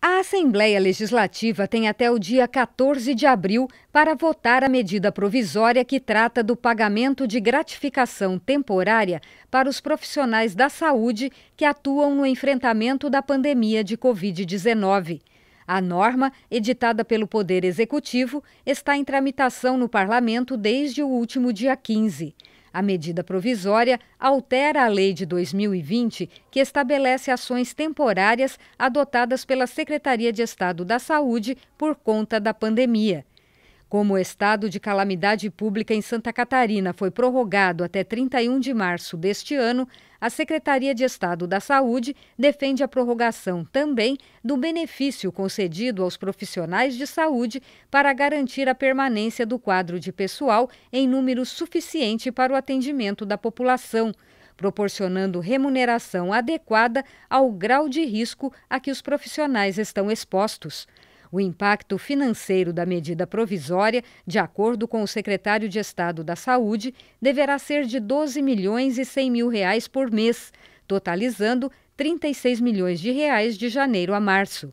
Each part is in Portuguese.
A Assembleia Legislativa tem até o dia 14 de abril para votar a medida provisória que trata do pagamento de gratificação temporária para os profissionais da saúde que atuam no enfrentamento da pandemia de Covid-19. A norma, editada pelo Poder Executivo, está em tramitação no Parlamento desde o último dia 15. A medida provisória altera a lei de 2020, que estabelece ações temporárias adotadas pela Secretaria de Estado da Saúde por conta da pandemia. Como o estado de calamidade pública em Santa Catarina foi prorrogado até 31 de março deste ano, a Secretaria de Estado da Saúde defende a prorrogação também do benefício concedido aos profissionais de saúde para garantir a permanência do quadro de pessoal em número suficiente para o atendimento da população proporcionando remuneração adequada ao grau de risco a que os profissionais estão expostos o impacto financeiro da medida provisória, de acordo com o secretário de Estado da Saúde, deverá ser de 12 milhões e 100 mil reais por mês, totalizando 36 milhões de reais de janeiro a março.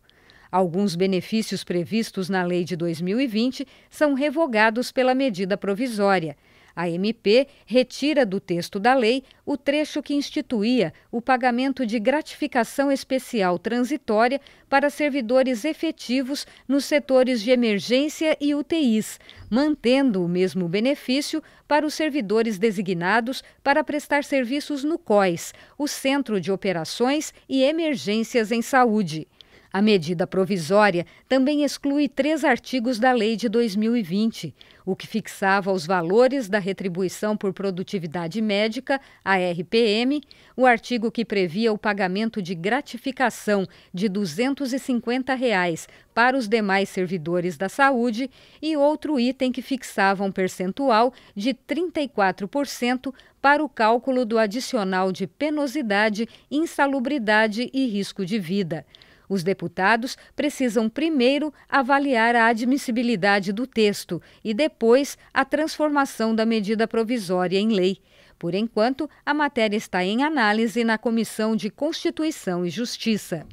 Alguns benefícios previstos na lei de 2020 são revogados pela medida provisória. A MP retira do texto da lei o trecho que instituía o pagamento de gratificação especial transitória para servidores efetivos nos setores de emergência e UTIs, mantendo o mesmo benefício para os servidores designados para prestar serviços no Coes, o Centro de Operações e Emergências em Saúde. A medida provisória também exclui três artigos da lei de 2020, o que fixava os valores da retribuição por produtividade médica, a RPM, o artigo que previa o pagamento de gratificação de R$ 250 reais para os demais servidores da saúde e outro item que fixava um percentual de 34% para o cálculo do adicional de penosidade, insalubridade e risco de vida. Os deputados precisam primeiro avaliar a admissibilidade do texto e depois a transformação da medida provisória em lei. Por enquanto, a matéria está em análise na Comissão de Constituição e Justiça.